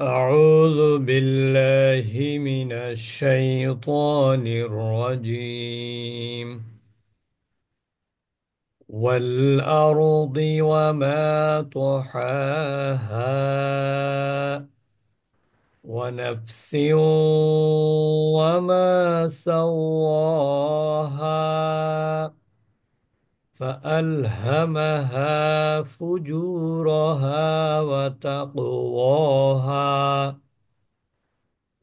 أعوذ بالله من الشيطان الرجيم والأرض وما طحاها ونفس وما سواها فألهمها فجورها وتقواها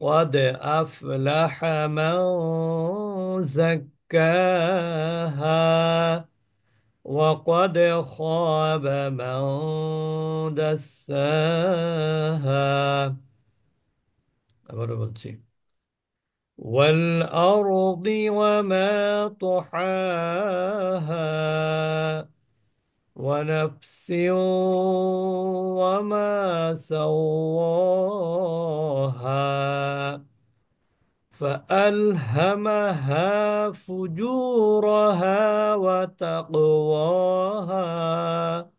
قد أفلح من زكاها وقد خاب من دساها والأرض وما طحاها ونفس وما سواها فألهمها فجورها وتقواها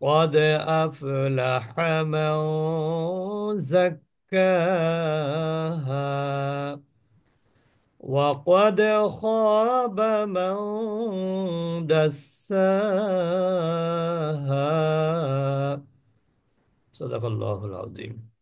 قد أفلح من زكاها وقد خاب من دساها صدق الله العظيم